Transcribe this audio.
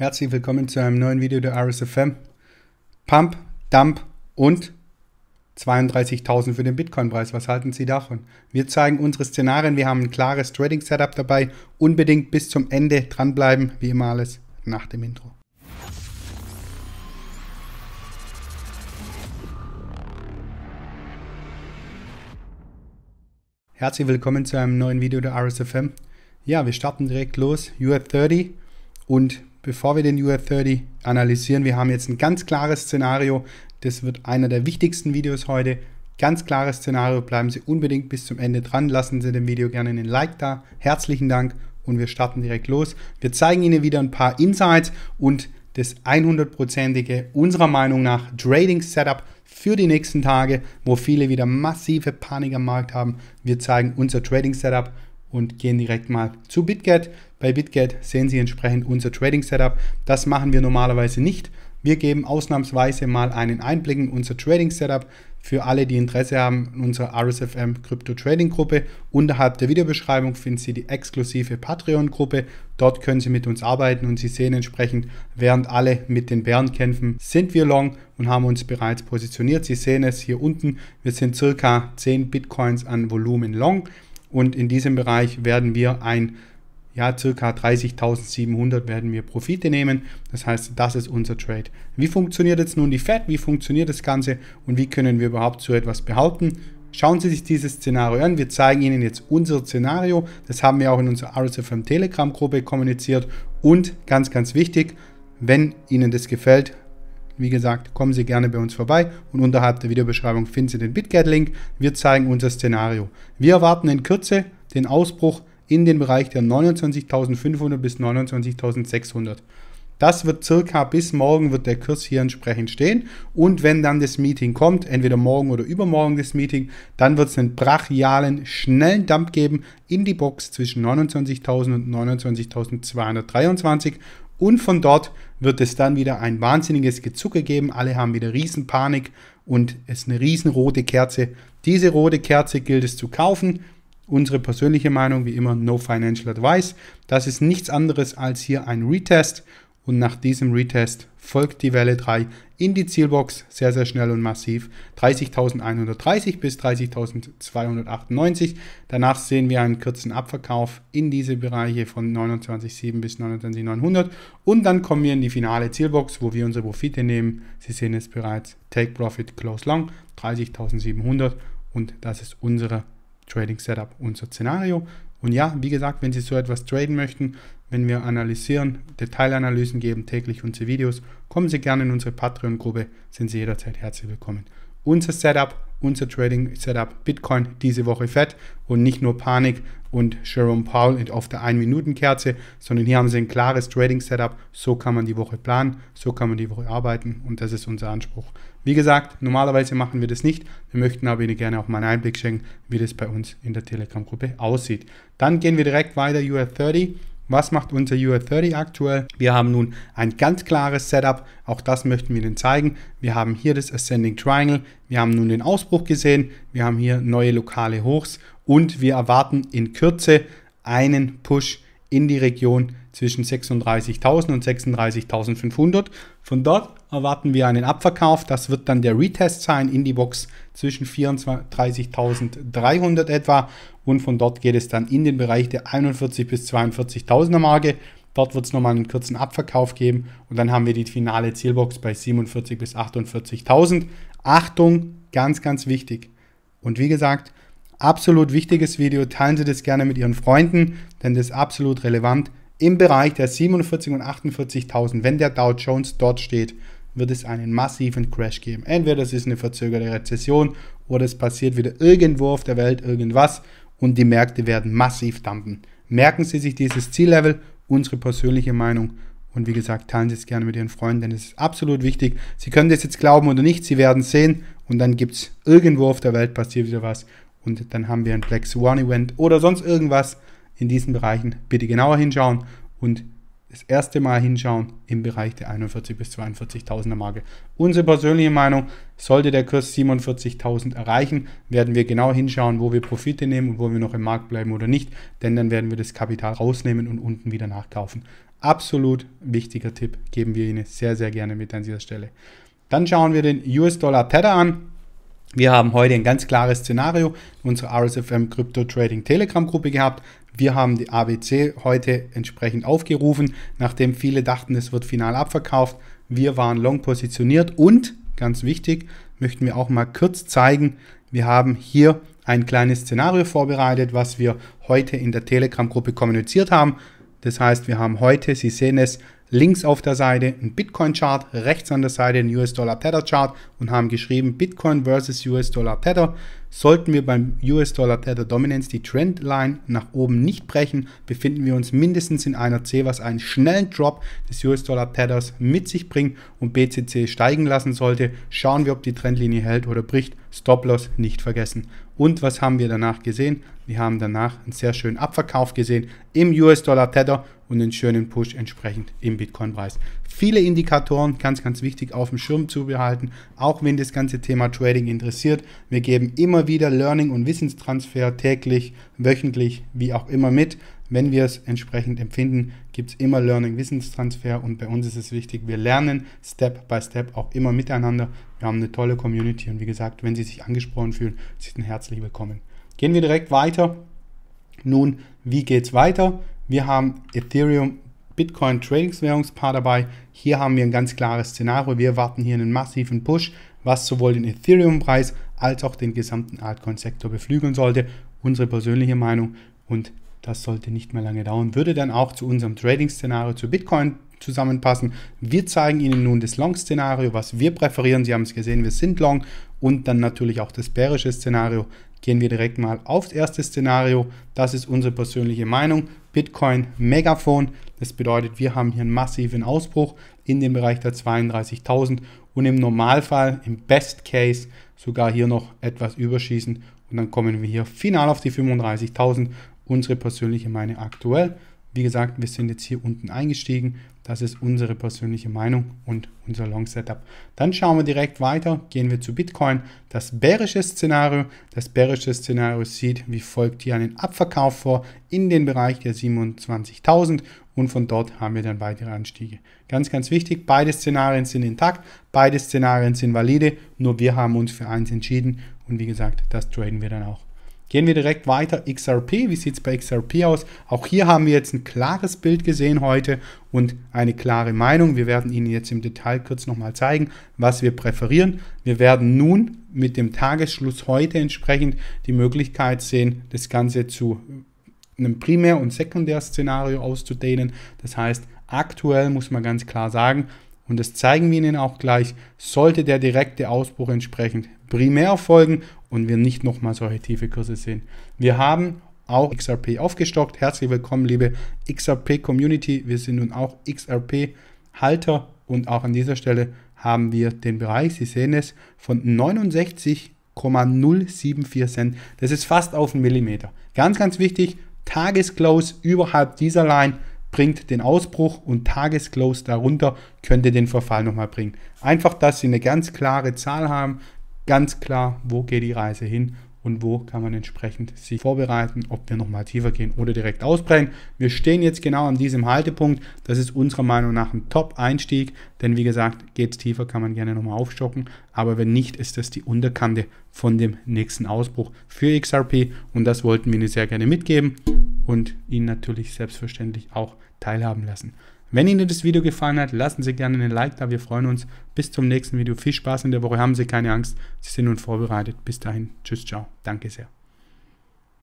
Herzlich willkommen zu einem neuen Video der RSFM. Pump, Dump und 32.000 für den Bitcoin-Preis. Was halten Sie davon? Wir zeigen unsere Szenarien. Wir haben ein klares Trading-Setup dabei. Unbedingt bis zum Ende dranbleiben. Wie immer alles nach dem Intro. Herzlich willkommen zu einem neuen Video der RSFM. Ja, wir starten direkt los. UF30 und bevor wir den UR30 analysieren. Wir haben jetzt ein ganz klares Szenario. Das wird einer der wichtigsten Videos heute. Ganz klares Szenario. Bleiben Sie unbedingt bis zum Ende dran. Lassen Sie dem Video gerne einen Like da. Herzlichen Dank und wir starten direkt los. Wir zeigen Ihnen wieder ein paar Insights und das 100%ige unserer Meinung nach Trading Setup für die nächsten Tage, wo viele wieder massive Panik am Markt haben. Wir zeigen unser Trading Setup und gehen direkt mal zu BitGet. Bei BitGet sehen Sie entsprechend unser Trading Setup. Das machen wir normalerweise nicht. Wir geben ausnahmsweise mal einen Einblick in unser Trading Setup für alle, die Interesse haben in unserer RSFM Crypto Trading Gruppe. Unterhalb der Videobeschreibung finden Sie die exklusive Patreon Gruppe. Dort können Sie mit uns arbeiten und Sie sehen entsprechend, während alle mit den Bären kämpfen, sind wir long und haben uns bereits positioniert. Sie sehen es hier unten. Wir sind circa 10 Bitcoins an Volumen long und in diesem Bereich werden wir ein ja, circa 30.700 werden wir Profite nehmen. Das heißt, das ist unser Trade. Wie funktioniert jetzt nun die Fed? Wie funktioniert das Ganze? Und wie können wir überhaupt so etwas behaupten? Schauen Sie sich dieses Szenario an. Wir zeigen Ihnen jetzt unser Szenario. Das haben wir auch in unserer RSFM Telegram-Gruppe kommuniziert. Und ganz, ganz wichtig, wenn Ihnen das gefällt, wie gesagt, kommen Sie gerne bei uns vorbei und unterhalb der Videobeschreibung finden Sie den BitGet-Link. Wir zeigen unser Szenario. Wir erwarten in Kürze den Ausbruch in den Bereich der 29.500 bis 29.600. Das wird circa bis morgen wird der Kurs hier entsprechend stehen. Und wenn dann das Meeting kommt, entweder morgen oder übermorgen das Meeting, dann wird es einen brachialen, schnellen Dump geben in die Box zwischen 29.000 und 29.223. Und von dort wird es dann wieder ein wahnsinniges Gezucke geben. Alle haben wieder Riesenpanik und es ist eine riesenrote Kerze. Diese rote Kerze gilt es zu kaufen unsere persönliche Meinung, wie immer, no financial advice. Das ist nichts anderes als hier ein Retest und nach diesem Retest folgt die Welle 3 in die Zielbox sehr, sehr schnell und massiv 30.130 bis 30.298. Danach sehen wir einen kurzen Abverkauf in diese Bereiche von 29.7 bis 29.900 und dann kommen wir in die finale Zielbox, wo wir unsere Profite nehmen. Sie sehen es bereits, Take Profit, Close Long 30.700 und das ist unsere Trading Setup, unser Szenario. Und ja, wie gesagt, wenn Sie so etwas traden möchten, wenn wir analysieren, Detailanalysen geben, täglich unsere Videos, kommen Sie gerne in unsere Patreon-Gruppe, sind Sie jederzeit herzlich willkommen. Unser Setup, unser Trading-Setup, Bitcoin diese Woche fett und nicht nur Panik, und Jerome Powell auf der 1-Minuten-Kerze, sondern hier haben sie ein klares Trading-Setup. So kann man die Woche planen, so kann man die Woche arbeiten und das ist unser Anspruch. Wie gesagt, normalerweise machen wir das nicht. Wir möchten aber Ihnen gerne auch mal einen Einblick schenken, wie das bei uns in der Telegram-Gruppe aussieht. Dann gehen wir direkt weiter, UR30. Was macht unser UR30 aktuell? Wir haben nun ein ganz klares Setup. Auch das möchten wir Ihnen zeigen. Wir haben hier das Ascending Triangle. Wir haben nun den Ausbruch gesehen. Wir haben hier neue lokale Hochs und wir erwarten in Kürze einen Push in die Region zwischen 36.000 und 36.500. Von dort erwarten wir einen Abverkauf. Das wird dann der Retest sein in die Box zwischen 34.300 etwa und von dort geht es dann in den Bereich der 41.000 bis 42.000er Marke. Dort wird es nochmal einen kurzen Abverkauf geben und dann haben wir die finale Zielbox bei 47.000 bis 48.000. Achtung, ganz, ganz wichtig. Und wie gesagt, absolut wichtiges Video. Teilen Sie das gerne mit Ihren Freunden, denn das ist absolut relevant. Im Bereich der 47.000 und 48.000, wenn der Dow Jones dort steht, wird es einen massiven Crash geben. Entweder es ist eine verzögerte Rezession oder es passiert wieder irgendwo auf der Welt irgendwas und die Märkte werden massiv dampen. Merken Sie sich dieses Ziellevel, unsere persönliche Meinung und wie gesagt, teilen Sie es gerne mit Ihren Freunden, denn es ist absolut wichtig. Sie können das jetzt glauben oder nicht, Sie werden sehen und dann gibt es irgendwo auf der Welt passiert wieder was und dann haben wir ein Black Swan Event oder sonst irgendwas in diesen Bereichen. Bitte genauer hinschauen und das erste Mal hinschauen im Bereich der 41.000 bis 42.000er Marke. Unsere persönliche Meinung, sollte der Kurs 47.000 erreichen, werden wir genau hinschauen, wo wir Profite nehmen und wo wir noch im Markt bleiben oder nicht, denn dann werden wir das Kapital rausnehmen und unten wieder nachkaufen. Absolut wichtiger Tipp, geben wir Ihnen sehr, sehr gerne mit an dieser Stelle. Dann schauen wir den US-Dollar-Tether an. Wir haben heute ein ganz klares Szenario in unserer RSFM Crypto Trading Telegram Gruppe gehabt. Wir haben die ABC heute entsprechend aufgerufen, nachdem viele dachten, es wird final abverkauft. Wir waren long positioniert und, ganz wichtig, möchten wir auch mal kurz zeigen, wir haben hier ein kleines Szenario vorbereitet, was wir heute in der Telegram-Gruppe kommuniziert haben. Das heißt, wir haben heute, Sie sehen es, links auf der Seite einen Bitcoin-Chart, rechts an der Seite einen US-Dollar-Tether-Chart und haben geschrieben Bitcoin versus US-Dollar-Tether. Sollten wir beim US-Dollar-Tether Dominance die Trendline nach oben nicht brechen, befinden wir uns mindestens in einer C, was einen schnellen Drop des US-Dollar-Tethers mit sich bringt und BCC steigen lassen sollte. Schauen wir, ob die Trendlinie hält oder bricht. Stop-Loss nicht vergessen. Und was haben wir danach gesehen? Wir haben danach einen sehr schönen Abverkauf gesehen im US-Dollar-Tether und einen schönen Push entsprechend im Bitcoin-Preis. Viele Indikatoren, ganz, ganz wichtig auf dem Schirm zu behalten, auch wenn das ganze Thema Trading interessiert. Wir geben immer wieder Learning und Wissenstransfer täglich, wöchentlich, wie auch immer mit. Wenn wir es entsprechend empfinden, gibt es immer Learning, Wissenstransfer und bei uns ist es wichtig, wir lernen Step by Step auch immer miteinander. Wir haben eine tolle Community und wie gesagt, wenn Sie sich angesprochen fühlen, Sie sind herzlich willkommen. Gehen wir direkt weiter. Nun, wie geht's weiter? Wir haben Ethereum Bitcoin Tradingswährungspaar dabei. Hier haben wir ein ganz klares Szenario. Wir erwarten hier einen massiven Push, was sowohl den Ethereum-Preis als auch den gesamten Altcoin-Sektor beflügeln sollte. Unsere persönliche Meinung und das sollte nicht mehr lange dauern. Würde dann auch zu unserem Trading-Szenario zu Bitcoin zusammenpassen. Wir zeigen Ihnen nun das Long-Szenario, was wir präferieren. Sie haben es gesehen, wir sind Long und dann natürlich auch das bärische Szenario. Gehen wir direkt mal aufs erste Szenario. Das ist unsere persönliche Meinung. Bitcoin Megaphone. Das bedeutet, wir haben hier einen massiven Ausbruch in dem Bereich der 32.000 und im Normalfall, im Best Case, sogar hier noch etwas überschießen. Und dann kommen wir hier final auf die 35.000. Unsere persönliche Meinung aktuell. Wie gesagt, wir sind jetzt hier unten eingestiegen. Das ist unsere persönliche Meinung und unser Long Setup. Dann schauen wir direkt weiter, gehen wir zu Bitcoin. Das bärische Szenario. Das bärische Szenario sieht wie folgt hier einen Abverkauf vor in den Bereich der 27.000 und von dort haben wir dann weitere Anstiege. Ganz, ganz wichtig, beide Szenarien sind intakt, beide Szenarien sind valide, nur wir haben uns für eins entschieden und wie gesagt, das traden wir dann auch. Gehen wir direkt weiter. XRP, wie sieht es bei XRP aus? Auch hier haben wir jetzt ein klares Bild gesehen heute und eine klare Meinung. Wir werden Ihnen jetzt im Detail kurz nochmal zeigen, was wir präferieren. Wir werden nun mit dem Tagesschluss heute entsprechend die Möglichkeit sehen, das Ganze zu einem Primär- und Sekundärszenario auszudehnen. Das heißt, aktuell muss man ganz klar sagen, und das zeigen wir Ihnen auch gleich, sollte der direkte Ausbruch entsprechend primär folgen und wir nicht nochmal solche tiefe Kurse sehen. Wir haben auch XRP aufgestockt. Herzlich willkommen, liebe XRP Community. Wir sind nun auch XRP Halter und auch an dieser Stelle haben wir den Bereich, Sie sehen es, von 69,074 Cent. Das ist fast auf einen Millimeter. Ganz, ganz wichtig, Tagesclose überhalb dieser Line bringt den Ausbruch und Tagesclose darunter könnte den Verfall nochmal bringen. Einfach, dass Sie eine ganz klare Zahl haben, ganz klar, wo geht die Reise hin und wo kann man entsprechend sich vorbereiten, ob wir nochmal tiefer gehen oder direkt ausbrechen. Wir stehen jetzt genau an diesem Haltepunkt. Das ist unserer Meinung nach ein Top-Einstieg, denn wie gesagt, geht es tiefer, kann man gerne nochmal aufstocken. Aber wenn nicht, ist das die Unterkante von dem nächsten Ausbruch für XRP und das wollten wir Ihnen sehr gerne mitgeben und ihn natürlich selbstverständlich auch teilhaben lassen. Wenn Ihnen das Video gefallen hat, lassen Sie gerne einen Like da. Wir freuen uns. Bis zum nächsten Video. Viel Spaß in der Woche. Haben Sie keine Angst. Sie sind nun vorbereitet. Bis dahin. Tschüss, ciao. Danke sehr.